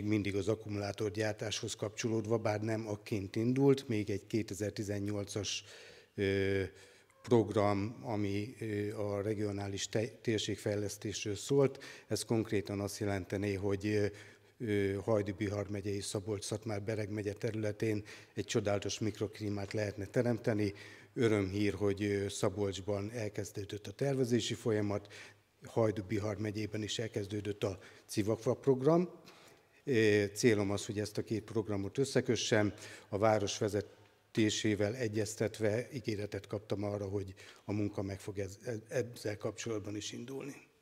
még mindig az akkumulátorgyártáshoz kapcsolódva, bár nem akként indult, még egy 2018-as program, ami a regionális térségfejlesztésről szólt. Ez konkrétan azt jelenteni, hogy Hajdú-Bihar megyei Szabolcs-Szatmár-Bereg megye területén egy csodálatos mikroklimát lehetne teremteni. Örömhír, hogy Szabolcsban elkezdődött a tervezési folyamat, Hajdú-Bihar megyében is elkezdődött a Civakva program. Célom az, hogy ezt a két programot összekössem. A város vezetésével egyeztetve ígéretet kaptam arra, hogy a munka meg fog e, ezzel kapcsolatban is indulni.